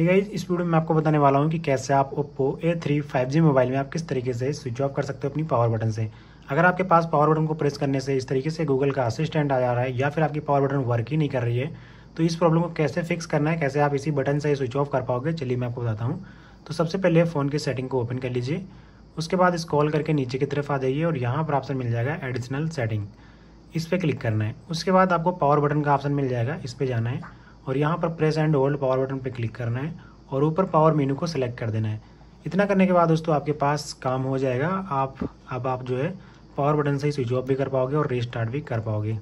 ठीक है इस वीडियो में आपको बताने वाला हूँ कि कैसे आप Oppo A three five G mobile में आप किस तरीके से स्विच ऑफ कर सकते हो अपनी पावर बटन से अगर आपके पास पावर बटन को प्रेस करने से इस तरीके से गूगल का असिस्टेंट आ जा रहा है या फिर आपकी पावर बटन वर्क ही नहीं कर रही है तो इस प्रॉब्लम को कैसे फिक्स करना है कैसे आप इसी बटन से स्विच ऑफ कर पाओगे चलिए मैं आपको बताता हूँ तो सबसे पहले फ़ोन की सेटिंग को ओपन कर लीजिए उसके बाद इस कॉल करके नीचे की तरफ आ जाइए और यहाँ पर ऑप्शन मिल जाएगा एडिशनल सेटिंग इस पर क्लिक करना है उसके बाद आपको पावर बटन का ऑप्शन मिल जाएगा इस पर जाना है और यहाँ पर press and hold power button पर क्लिक करना है और ऊपर पावर मेनू को सिलेक्ट कर देना है इतना करने के बाद दोस्तों आपके पास काम हो जाएगा आप अब आप जो है पावर बटन से ही स्विच ऑफ भी कर पाओगे और रिस्टार्ट भी कर पाओगे